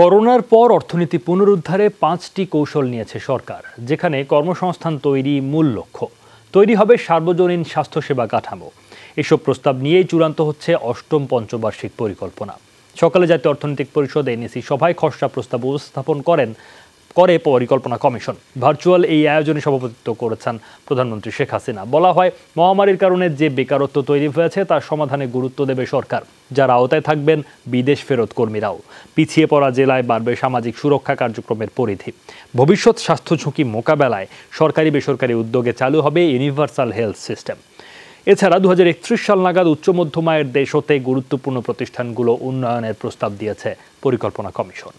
করোনার পর অর্থনীতি পুনরুদ্ধারে পাঁচটি কৌশল নিয়েছে সরকার যেখানে কর্মসংস্থান তৈরি মূল লক্ষ্য তৈরি হবে সার্বজনীন স্বাস্থ্যসেবা কাঠামো এসব প্রস্তাব নিয়েই চূড়ান্ত হচ্ছে অষ্টম পঞ্চবার্ষিক পরিকল্পনা সকালে জাতীয় অর্থনৈতিক পরিষদ এনএসি সভায় খসড়া প্রস্তাব উপস্থাপন করেন করে পরিকল্পনা কমিশন ভার্চুয়াল এই আয়োজনে সভাপতিত্ব করেছেন প্রধানমন্ত্রী শেখ হাসিনা বলা হয় মহামারীর কারণে যে বেকারত্ব তৈরি হয়েছে তার সমাধানে গুরুত্ব দেবে সরকার যার আওতায় থাকবেন বিদেশ ফেরত কর্মীরাও পিছিয়ে পড়া জেলায় বাড়বে সামাজিক সুরক্ষা কার্যক্রমের পরিধি ভবিষ্যৎ স্বাস্থ্য ঝুঁকি মোকাবেলায় সরকারি বেসরকারি উদ্যোগে চালু হবে ইউনিভার্সাল হেলথ সিস্টেম এছাড়া দু সাল নাগাদ উচ্চ মধ্যমায়ের দেশ হতে গুরুত্বপূর্ণ প্রতিষ্ঠানগুলো উন্নয়নের প্রস্তাব দিয়েছে পরিকল্পনা কমিশন